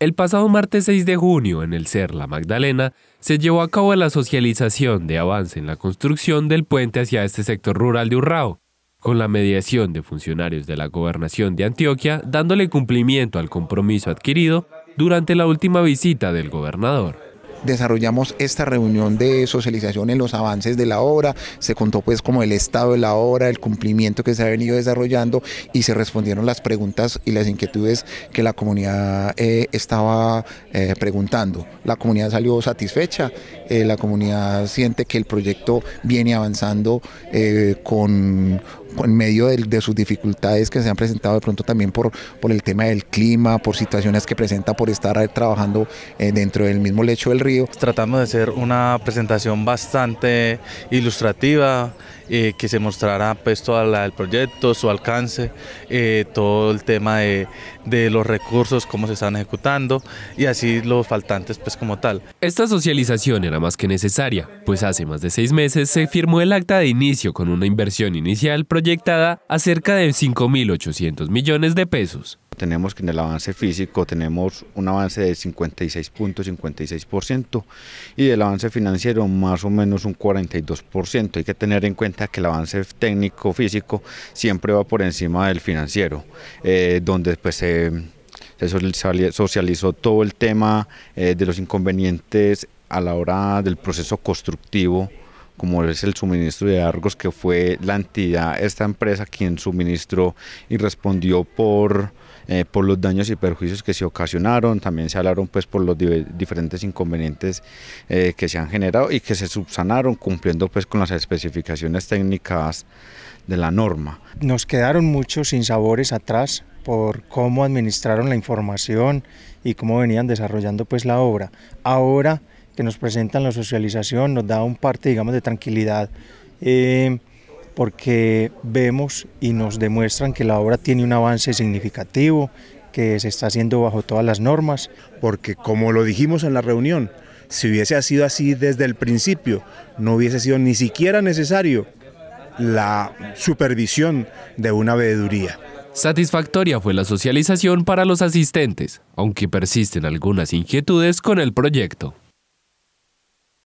El pasado martes 6 de junio, en el CER La Magdalena, se llevó a cabo la socialización de avance en la construcción del puente hacia este sector rural de Urrao, con la mediación de funcionarios de la Gobernación de Antioquia dándole cumplimiento al compromiso adquirido durante la última visita del gobernador desarrollamos esta reunión de socialización en los avances de la obra, se contó pues como el estado de la obra, el cumplimiento que se ha venido desarrollando y se respondieron las preguntas y las inquietudes que la comunidad eh, estaba eh, preguntando. La comunidad salió satisfecha, eh, la comunidad siente que el proyecto viene avanzando con en medio de, sus dificultades que se han presentado de pronto también por, por el tema del clima, por situaciones que presenta por estar trabajando eh, dentro del mismo lecho del río. Tratamos de hacer una presentación bastante ilustrativa, eh, que se mostrará pues todo el proyecto, su alcance, eh, todo el tema de, de, los recursos, cómo se están ejecutando y así los faltantes pues como tal. Esta socialización era más que necesaria, pues hace más de seis meses se firmó el acta de inicio con una inversión inicial proyectada a cerca de 5.800 millones de pesos. Tenemos que en el avance físico tenemos un avance de 56.56% y del avance financiero más o menos un 42%. Hay que tener en cuenta que el avance técnico físico siempre va por encima del financiero, eh, donde pues se... socializó todo el tema eh, de los inconvenientes a la hora del proceso constructivo como es el suministro de Argos, que fue la entidad, esta empresa, quien suministró y respondió por, eh, por los daños y perjuicios que se ocasionaron, también se hablaron pues por los diferentes inconvenientes eh, que se han generado y que se subsanaron cumpliendo pues con las especificaciones técnicas de la norma. Nos quedaron muchos sinsabores atrás por cómo administraron la información y cómo venían desarrollando pues la obra. Ahora que nos presentan la socialización nos da un parte, digamos, de tranquilidad, eh, porque vemos y nos demuestran que la obra tiene un avance significativo, que se está haciendo bajo todas las normas. Porque como lo dijimos en la reunión, si hubiese sido así desde el principio, no hubiese sido ni siquiera necesario la supervisión de una veeduría. Satisfactoria fue la socialización para los asistentes, aunque persisten algunas inquietudes con el proyecto.